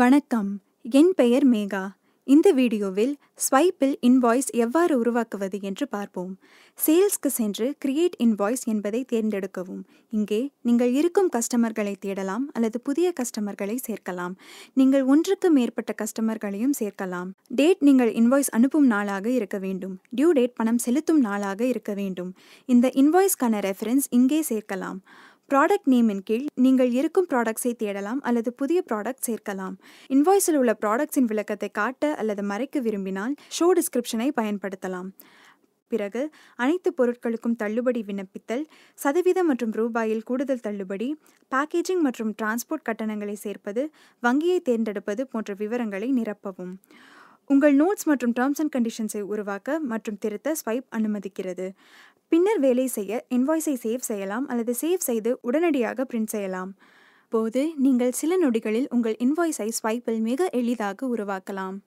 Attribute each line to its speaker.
Speaker 1: வணக்கம் என் பெயர் மேகா இந்த வீடியோவில் ஸ்வைப்பில் இன்வாய்ஸ் எவ்வாறு உருவாக்குவது என்று பார்ப்போம் சேல்ஸ்க்கு சென்று கிரியேட் இன்வாய்ஸ் என்பதை தேர்ந்தெடுக்கவும் இங்கே நீங்கள் இருக்கும் கஸ்டமர்களை தேடலாம் அல்லது புதிய கஸ்டமர்களை சேர்க்கலாம் நீங்கள் ஒன்றுக்கு மேற்பட்ட கஸ்டமர்களையும் சேர்க்கலாம் டேட் நீங்கள் இன்வாய்ஸ் அனுப்பும் நாளாக இருக்க வேண்டும் டியூ டேட் பணம் செலுத்தும் நாளாக இருக்க வேண்டும் இந்த இன்வாய்ஸ்க்கான ரெஃபரன்ஸ் இங்கே சேர்க்கலாம் ப்ராடக்ட் நேமின் கீழ் நீங்கள் இருக்கும் ப்ராடக்ட்ஸை தேடலாம் அல்லது புதிய ப்ராடக்ட் சேர்க்கலாம் இன்வாய்ஸில் உள்ள ப்ராடக்ட்ஸின் விளக்கத்தை காட்ட அல்லது மறைக்க விரும்பினால் ஷோ டிஸ்கிரிப்ஷனை பயன்படுத்தலாம் பிறகு அனைத்து பொருட்களுக்கும் தள்ளுபடி விண்ணப்பித்தல் சதவீதம் மற்றும் ரூபாயில் கூடுதல் தள்ளுபடி பேக்கேஜிங் மற்றும் டிரான்ஸ்போர்ட் கட்டணங்களை சேர்ப்பது வங்கியை தேர்ந்தெடுப்பது போன்ற விவரங்களை நிரப்பவும் உங்கள் நோட்ஸ் மற்றும் டேர்ம்ஸ் அண்ட் கண்டிஷன்ஸை உருவாக்க மற்றும் திருத்த ஸ்வைப் அனுமதிக்கிறது பின்னர் வேலை செய்ய இன்வாய்ஸை சேவ் செய்யலாம் அல்லது சேவ் செய்து உடனடியாக பிரிண்ட் செய்யலாம் போது நீங்கள் சில நொடிகளில் உங்கள் இன்வாய்ஸை ஸ்வைப்பில் மிக எளிதாக உருவாக்கலாம்